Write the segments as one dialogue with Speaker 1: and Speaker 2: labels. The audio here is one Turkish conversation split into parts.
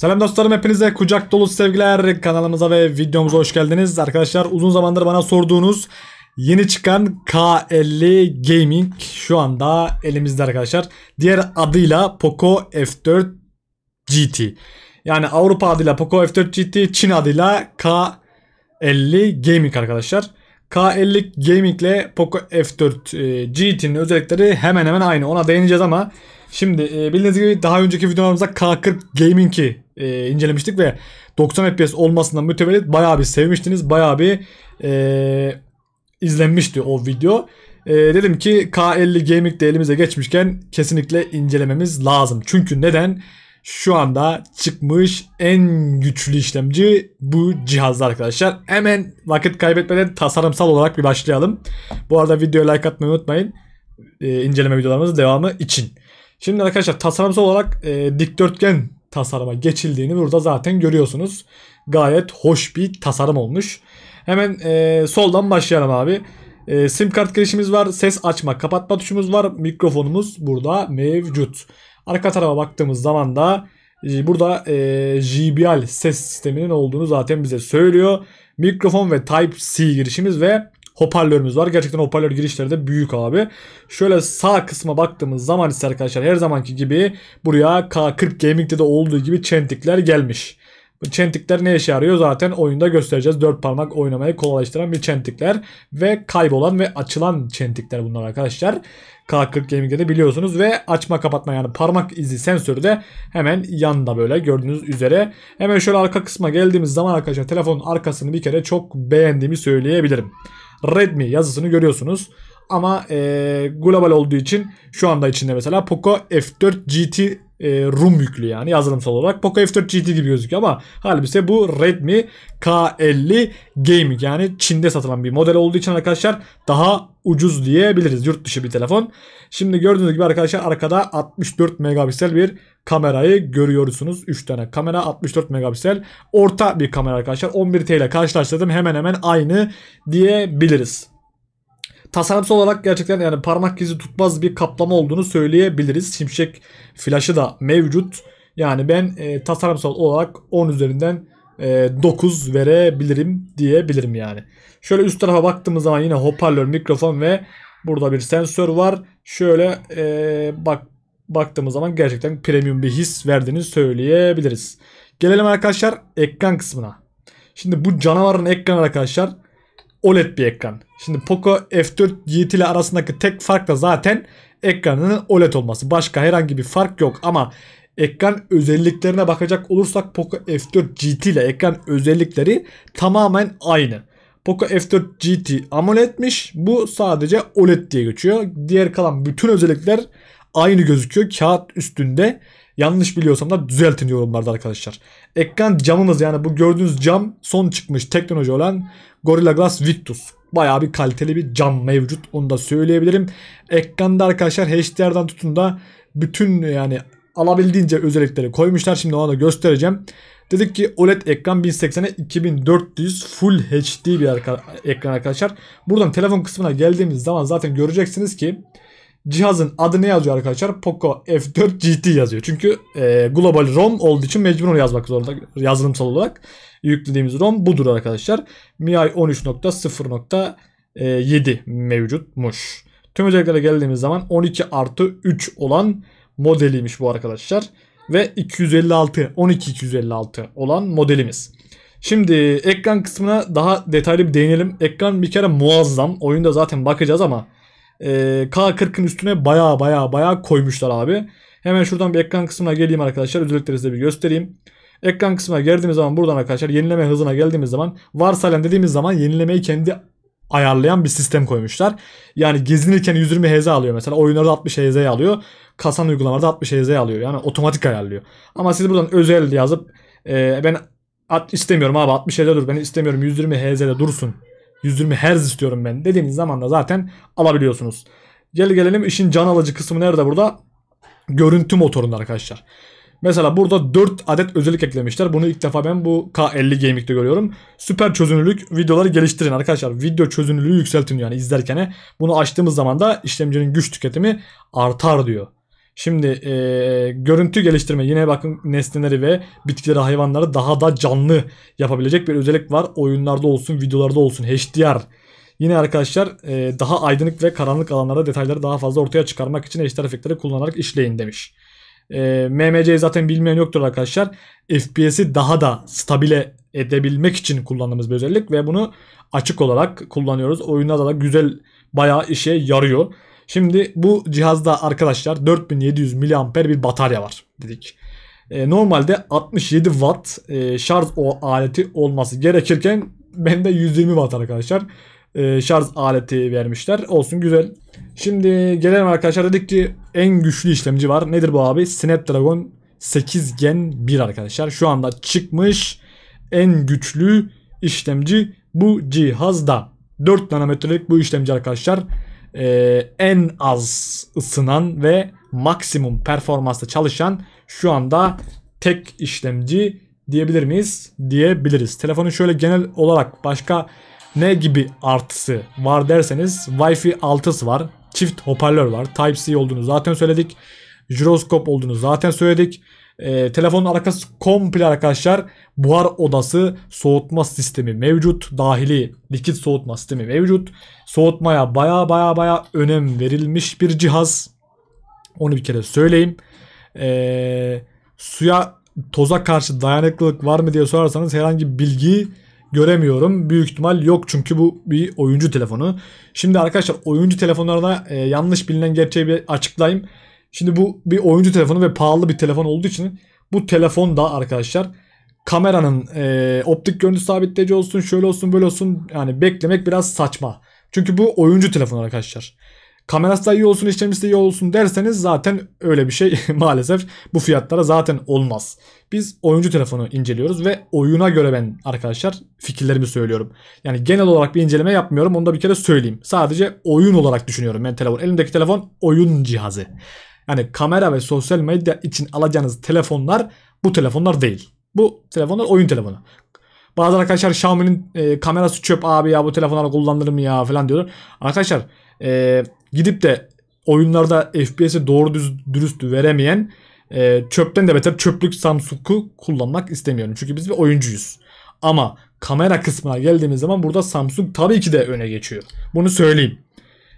Speaker 1: Selam dostlarım hepinize kucak dolu sevgiler kanalımıza ve videomuza hoş geldiniz. Arkadaşlar uzun zamandır bana sorduğunuz yeni çıkan K50 Gaming şu anda elimizde arkadaşlar. Diğer adıyla Poco F4 GT. Yani Avrupa adıyla Poco F4 GT, Çin adıyla K50 Gaming arkadaşlar. K50 Gaming ile Poco F4 e, GT'nin özellikleri hemen hemen aynı. Ona değineceğiz ama şimdi e, bildiğiniz gibi daha önceki videolarımızda K40 Gaming'i e, incelemiştik ve 90 FPS olmasından mütevellit bayağı bir sevmiştiniz. Bayağı bir e, izlenmişti o video. E, dedim ki K50 Gaming de elimize geçmişken kesinlikle incelememiz lazım. Çünkü neden? Neden? şu anda çıkmış en güçlü işlemci bu cihazda arkadaşlar. Hemen vakit kaybetmeden tasarımsal olarak bir başlayalım. Bu arada videoya like atmayı unutmayın. Ee, inceleme videolarımızın devamı için. Şimdi arkadaşlar tasarımsal olarak e, dikdörtgen tasarıma geçildiğini burada zaten görüyorsunuz. Gayet hoş bir tasarım olmuş. Hemen e, soldan başlayalım abi. E, sim kart girişimiz var. Ses açma kapatma tuşumuz var. Mikrofonumuz burada mevcut. Arka tarafa baktığımız zaman da e, burada e, JBL ses sisteminin olduğunu zaten bize söylüyor. Mikrofon ve Type-C girişimiz ve hoparlörümüz var. Gerçekten hoparlör girişleri de büyük abi. Şöyle sağ kısma baktığımız zaman ise arkadaşlar her zamanki gibi buraya K40 Gaming'de de olduğu gibi çentikler gelmiş. Çentikler ne işe yarıyor zaten oyunda göstereceğiz. Dört parmak oynamayı kolaylaştıran bir çentikler ve kaybolan ve açılan çentikler bunlar arkadaşlar. K40 Gaming'de de biliyorsunuz ve açma kapatma yani parmak izi sensörü de hemen yanında böyle gördüğünüz üzere. Hemen şöyle arka kısma geldiğimiz zaman arkadaşlar telefonun arkasını bir kere çok beğendiğimi söyleyebilirim. Redmi yazısını görüyorsunuz ama e, global olduğu için şu anda içinde mesela Poco F4 GT e, Rum yüklü yani yazılımsal olarak. Poco F4 GT gibi gözüküyor ama halbuki bu Redmi K50 Gaming yani Çin'de satılan bir model olduğu için arkadaşlar daha ucuz diyebiliriz yurt dışı bir telefon. Şimdi gördüğünüz gibi arkadaşlar arkada 64 megapiksel bir kamerayı görüyorsunuz. 3 tane kamera 64 megapiksel orta bir kamera arkadaşlar. 11T ile karşılaştırdım hemen hemen aynı diyebiliriz tasarımsal olarak gerçekten yani parmak izi tutmaz bir kaplama olduğunu söyleyebiliriz. Şimşek flaşı da mevcut. Yani ben e, tasarımsal olarak 10 üzerinden e, 9 verebilirim diyebilirim yani. Şöyle üst tarafa baktığımız zaman yine hoparlör, mikrofon ve burada bir sensör var. Şöyle e, bak baktığımız zaman gerçekten premium bir his verdiğini söyleyebiliriz. Gelelim arkadaşlar ekran kısmına. Şimdi bu canavarın ekranı arkadaşlar OLED bir ekran. Şimdi Poco F4 GT ile arasındaki tek fark da zaten ekranının OLED olması. Başka herhangi bir fark yok ama ekran özelliklerine bakacak olursak Poco F4 GT ile ekran özellikleri tamamen aynı. Poco F4 GT AMOLED'miş. Bu sadece OLED diye geçiyor. Diğer kalan bütün özellikler aynı gözüküyor kağıt üstünde. Yanlış biliyorsam da düzeltin yorumlarda arkadaşlar. Ekran camımız yani bu gördüğünüz cam son çıkmış teknoloji olan Gorilla Glass Victus. Bayağı bir kaliteli bir cam mevcut onu da söyleyebilirim. Ekranda arkadaşlar HDR'dan tutun da bütün yani alabildiğince özellikleri koymuşlar. Şimdi onu da göstereceğim. Dedik ki OLED ekran 1080'e 2400 Full HD bir arka, ekran arkadaşlar. Buradan telefon kısmına geldiğimiz zaman zaten göreceksiniz ki Cihazın adı ne yazıyor arkadaşlar? Poco F4 GT yazıyor. Çünkü e, global ROM olduğu için mecbur onu yazmak zorunda yazılımsal olarak. Yüklediğimiz ROM budur arkadaşlar. MIUI 13.0.7 mevcutmuş. Tüm özelliklere geldiğimiz zaman 12 artı 3 olan modeliymiş bu arkadaşlar. Ve 256, 12 256 olan modelimiz. Şimdi ekran kısmına daha detaylı bir değinelim. Ekran bir kere muazzam. Oyunda zaten bakacağız ama ee, K40'ın üstüne baya baya baya koymuşlar abi. Hemen şuradan bir ekran kısmına geleyim arkadaşlar. Özellikleri size bir göstereyim. Ekran kısmına geldiğimiz zaman buradan arkadaşlar yenileme hızına geldiğimiz zaman varsayalım dediğimiz zaman yenilemeyi kendi ayarlayan bir sistem koymuşlar. Yani gezinirken 120 Hz alıyor mesela. Oyunlarda 60 Hz alıyor. Kasan uygulamalarda 60 Hz alıyor. Yani otomatik ayarlıyor. Ama siz buradan özel yazıp e, ben at, istemiyorum abi 60 Hz'de dur. Ben istemiyorum 120 Hz'de dursun 120 Hz istiyorum ben dediğiniz zaman da zaten alabiliyorsunuz. Gel gelelim işin can alıcı kısmı nerede burada? Görüntü motorunda arkadaşlar. Mesela burada 4 adet özellik eklemişler. Bunu ilk defa ben bu K50 Gaming'de görüyorum. Süper çözünürlük videoları geliştirin arkadaşlar. Video çözünürlüğü yükseltin yani izlerken. Bunu açtığımız zaman da işlemcinin güç tüketimi artar diyor. Şimdi e, görüntü geliştirme yine bakın nesneleri ve bitkileri hayvanları daha da canlı yapabilecek bir özellik var. Oyunlarda olsun videolarda olsun HDR. Yine arkadaşlar e, daha aydınlık ve karanlık alanlarda detayları daha fazla ortaya çıkarmak için HDR efektleri kullanarak işleyin demiş. E, MMC'yi zaten bilmeyen yoktur arkadaşlar. FPS'i daha da stabile edebilmek için kullandığımız bir özellik ve bunu açık olarak kullanıyoruz. Oyunlarda da güzel bayağı işe yarıyor. Şimdi bu cihazda arkadaşlar 4700 mAh bir batarya var dedik. E, normalde 67 watt e, şarj o aleti olması gerekirken bende 120 watt arkadaşlar. E, şarj aleti vermişler. Olsun güzel. Şimdi gelelim arkadaşlar dedik ki en güçlü işlemci var. Nedir bu abi? Snapdragon 8 Gen 1 arkadaşlar. Şu anda çıkmış en güçlü işlemci bu cihazda. 4 nanometrelik bu işlemci arkadaşlar e, en az ısınan ve maksimum performansta çalışan şu anda tek işlemci diyebilir miyiz? Diyebiliriz. Telefonun şöyle genel olarak başka ne gibi artısı var derseniz Wi-Fi 6'sı var. Çift hoparlör var. Type-C olduğunu zaten söyledik. Jiroskop olduğunu zaten söyledik. E, telefonun arkası komple arkadaşlar buhar odası soğutma sistemi mevcut. Dahili likit soğutma sistemi mevcut. Soğutmaya baya baya baya önem verilmiş bir cihaz. Onu bir kere söyleyeyim. E, suya toza karşı dayanıklılık var mı diye sorarsanız herhangi bir bilgiyi göremiyorum. Büyük ihtimal yok çünkü bu bir oyuncu telefonu. Şimdi arkadaşlar oyuncu telefonlarına e, yanlış bilinen gerçeği bir açıklayayım. Şimdi bu bir oyuncu telefonu ve pahalı bir telefon olduğu için bu telefon da arkadaşlar kameranın e, optik görüntü sabitleyici olsun şöyle olsun böyle olsun yani beklemek biraz saçma. Çünkü bu oyuncu telefonu arkadaşlar. Kamerası da iyi olsun işlemcisi de iyi olsun derseniz zaten öyle bir şey maalesef bu fiyatlara zaten olmaz. Biz oyuncu telefonu inceliyoruz ve oyuna göre ben arkadaşlar fikirlerimi söylüyorum. Yani genel olarak bir inceleme yapmıyorum onu da bir kere söyleyeyim. Sadece oyun olarak düşünüyorum ben telefon. Elimdeki telefon oyun cihazı. Yani kamera ve sosyal medya için alacağınız telefonlar bu telefonlar değil. Bu telefonlar oyun telefonu. Bazı arkadaşlar Xiaomi'nin e, kamerası çöp abi ya bu telefonlar kullanılır mı ya falan diyorlar. Arkadaşlar e, gidip de oyunlarda FPS'i doğru düz, dürüst veremeyen e, çöpten de beter çöplük Samsung'u kullanmak istemiyorum. Çünkü biz bir oyuncuyuz. Ama kamera kısmına geldiğimiz zaman burada Samsung tabii ki de öne geçiyor. Bunu söyleyeyim.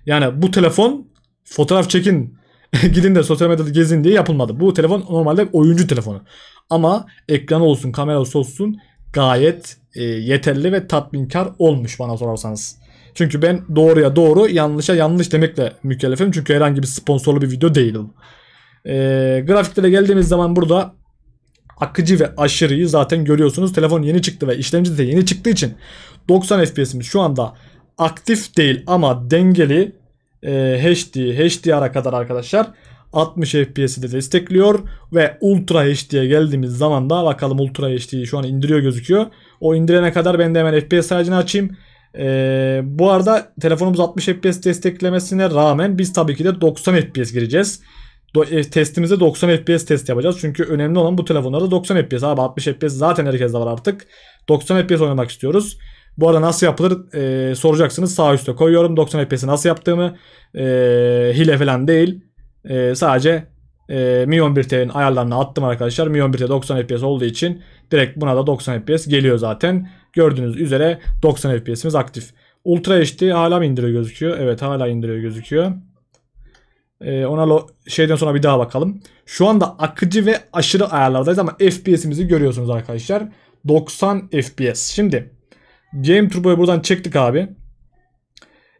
Speaker 1: Yani bu telefon fotoğraf çekin gidin de sosyal medyada gezin diye yapılmadı. Bu telefon normalde oyuncu telefonu. Ama ekran olsun, kamerası olsun gayet e, yeterli ve tatminkar olmuş bana sorarsanız. Çünkü ben doğruya doğru, yanlışa yanlış demekle mükellefim. Çünkü herhangi bir sponsorlu bir video değilim. E, grafiklere geldiğimiz zaman burada akıcı ve aşırıyı zaten görüyorsunuz. Telefon yeni çıktı ve işlemci de yeni çıktığı için 90 FPS'imiz şu anda aktif değil ama dengeli e, ee, HD, HDR'a kadar arkadaşlar 60 FPS'i de destekliyor ve Ultra HD'ye geldiğimiz zaman da bakalım Ultra HD'yi şu an indiriyor gözüküyor. O indirene kadar ben de hemen FPS ayarını açayım. Ee, bu arada telefonumuz 60 FPS desteklemesine rağmen biz tabii ki de 90 FPS gireceğiz. Do e, testimizde 90 FPS test yapacağız. Çünkü önemli olan bu telefonlarda 90 FPS. Abi 60 FPS zaten herkeste var artık. 90 FPS oynamak istiyoruz. Bu arada nasıl yapılır e, soracaksınız. Sağ üstte koyuyorum 90 FPS'i nasıl yaptığımı. E, hile falan değil. E, sadece e, Mi 11T'nin ayarlarını attım arkadaşlar. Mi 11T 90 FPS olduğu için direkt buna da 90 FPS geliyor zaten. Gördüğünüz üzere 90 FPS'imiz aktif. Ultra HD hala mı indiriyor gözüküyor? Evet hala indiriyor gözüküyor. Ee, ona şeyden sonra bir daha bakalım. Şu anda akıcı ve aşırı ayarlardayız ama FPS'imizi görüyorsunuz arkadaşlar. 90 FPS. Şimdi Game Turbo'yu buradan çektik abi.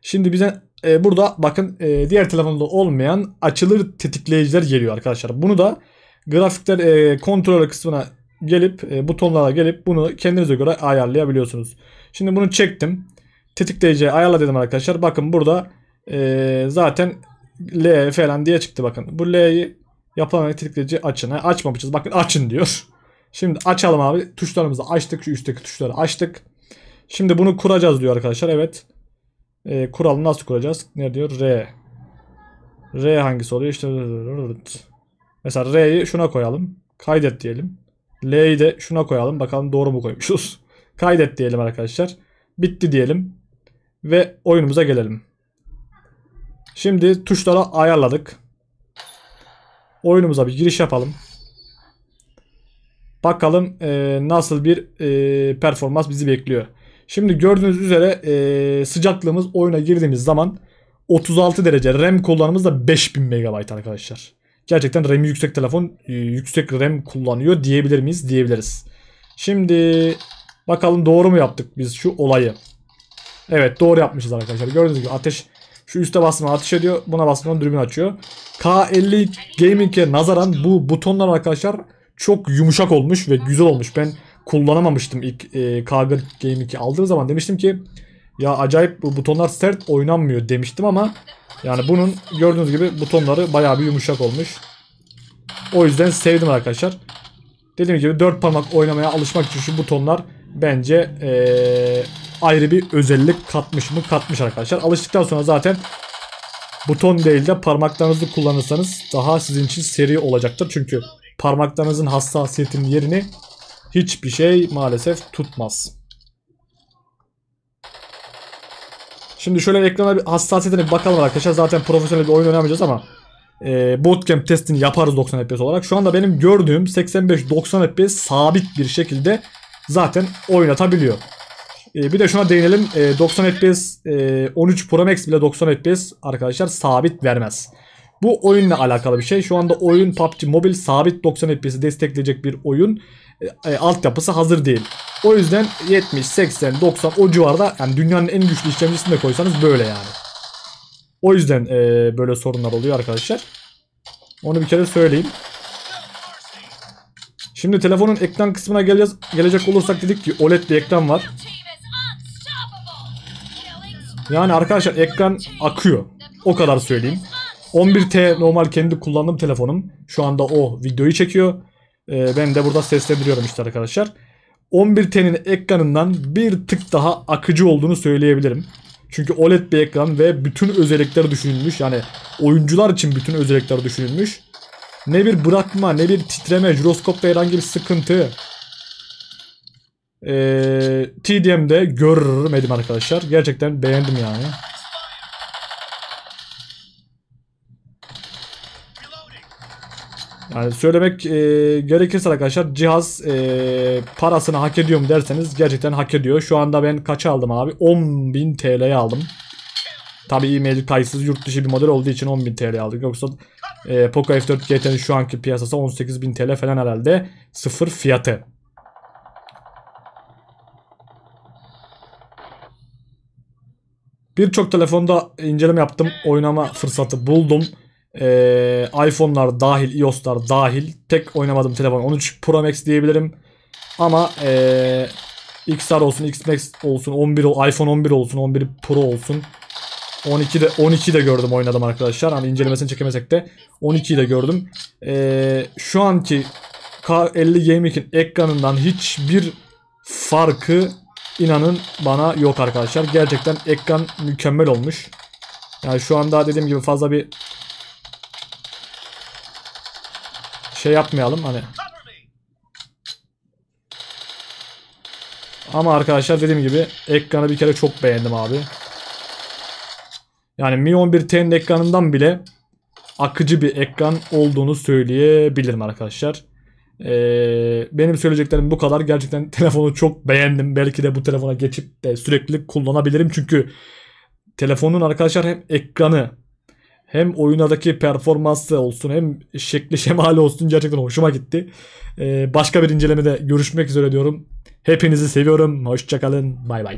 Speaker 1: Şimdi bize e, burada bakın e, diğer telefonda olmayan açılır tetikleyiciler geliyor arkadaşlar. Bunu da grafikler e, kontroller kısmına gelip e, butonlara gelip bunu kendinize göre ayarlayabiliyorsunuz. Şimdi bunu çektim. Tetikleyici ayarla dedim arkadaşlar. Bakın burada e, zaten L falan diye çıktı bakın. Bu L'yi yapılan tetikleyici açın. Ha, açmamışız. Bakın açın diyor. Şimdi açalım abi. Tuşlarımızı açtık. Şu üstteki tuşları açtık. Şimdi bunu kuracağız diyor arkadaşlar. Evet. E, ee, kuralı nasıl kuracağız? Ne diyor? R. R hangisi oluyor? İşte mesela R'yi şuna koyalım. Kaydet diyelim. L'yi de şuna koyalım. Bakalım doğru mu koymuşuz. Kaydet diyelim arkadaşlar. Bitti diyelim. Ve oyunumuza gelelim. Şimdi tuşlara ayarladık. Oyunumuza bir giriş yapalım. Bakalım e, nasıl bir e, performans bizi bekliyor. Şimdi gördüğünüz üzere e, sıcaklığımız oyuna girdiğimiz zaman 36 derece. RAM kullanımız da 5000 MB arkadaşlar. Gerçekten RAM yüksek telefon e, yüksek RAM kullanıyor diyebilir miyiz? Diyebiliriz. Şimdi bakalım doğru mu yaptık biz şu olayı? Evet doğru yapmışız arkadaşlar. Gördüğünüz gibi ateş şu üste basma ateş ediyor. Buna basmadan dürbün açıyor. K50 Gaming'e nazaran bu butonlar arkadaşlar çok yumuşak olmuş ve güzel olmuş. Ben kullanamamıştım ilk e, Kaga Game 2 aldığım zaman demiştim ki ya acayip bu butonlar sert oynanmıyor demiştim ama yani bunun gördüğünüz gibi butonları bayağı bir yumuşak olmuş. O yüzden sevdim arkadaşlar. Dediğim gibi dört parmak oynamaya alışmak için şu butonlar bence ee, ayrı bir özellik katmış mı katmış arkadaşlar. Alıştıktan sonra zaten buton değil de parmaklarınızı kullanırsanız daha sizin için seri olacaktır. Çünkü parmaklarınızın hassasiyetinin yerini hiçbir şey maalesef tutmaz. Şimdi şöyle ekrana bir hassasiyetine bir bakalım arkadaşlar. Zaten profesyonel bir oyun oynamayacağız ama e, bootcamp testini yaparız 90 FPS olarak. Şu anda benim gördüğüm 85-90 FPS sabit bir şekilde zaten oynatabiliyor. E, bir de şuna değinelim. E, 90 FPS e, 13 Pro Max bile 90 FPS arkadaşlar sabit vermez. Bu oyunla alakalı bir şey. Şu anda oyun PUBG Mobile sabit 90 FPS'i destekleyecek bir oyun. E, e, altyapısı hazır değil. O yüzden 70, 80, 90 o civarda yani dünyanın en güçlü işlemcisini de koysanız böyle yani. O yüzden e, böyle sorunlar oluyor arkadaşlar. Onu bir kere söyleyeyim. Şimdi telefonun ekran kısmına geleceğiz. Gelecek olursak dedik ki OLED bir ekran var. Yani arkadaşlar ekran akıyor. O kadar söyleyeyim. 11T normal kendi kullandığım telefonum. Şu anda o videoyu çekiyor. E, ben de burada seslendiriyorum işte arkadaşlar. 11 tenin ekranından bir tık daha akıcı olduğunu söyleyebilirim. Çünkü OLED bir ekran ve bütün özellikler düşünülmüş. Yani oyuncular için bütün özellikler düşünülmüş. Ne bir bırakma, ne bir titreme, jiroskopta herhangi bir sıkıntı. Ee, TDM'de görürüm edim arkadaşlar. Gerçekten beğendim yani. Yani söylemek e, gerekirse arkadaşlar cihaz e, parasını hak ediyor mu derseniz gerçekten hak ediyor. Şu anda ben kaça aldım abi? 10.000 TL'ye aldım. Tabi e-mail kayıtsız yurt dışı bir model olduğu için 10.000 TL aldık. Yoksa e, Poco F4 GT'nin şu anki piyasası 18.000 TL falan herhalde sıfır fiyatı. Birçok telefonda inceleme yaptım. Oynama fırsatı buldum. Ee, iPhone'lar dahil, iOS'lar dahil. Tek oynamadım telefon 13 Pro Max diyebilirim. Ama ee, XR olsun, X Max olsun, 11 iPhone 11 olsun, 11 Pro olsun. 12 de 12 de gördüm oynadım arkadaşlar. Hani incelemesini çekemesek de 12'yi de gördüm. Ee, şu anki K50 Gaming'in ekranından hiçbir farkı inanın bana yok arkadaşlar. Gerçekten ekran mükemmel olmuş. Yani şu anda dediğim gibi fazla bir şey yapmayalım hani. Ama arkadaşlar dediğim gibi ekranı bir kere çok beğendim abi. Yani Mi 11 T'nin ekranından bile akıcı bir ekran olduğunu söyleyebilirim arkadaşlar. Ee, benim söyleyeceklerim bu kadar. Gerçekten telefonu çok beğendim. Belki de bu telefona geçip de sürekli kullanabilirim. Çünkü telefonun arkadaşlar hem ekranı hem oyunadaki performansı olsun hem şekli şemali olsun gerçekten hoşuma gitti. Ee, başka bir incelemede görüşmek üzere diyorum. Hepinizi seviyorum. Hoşçakalın. Bay bay.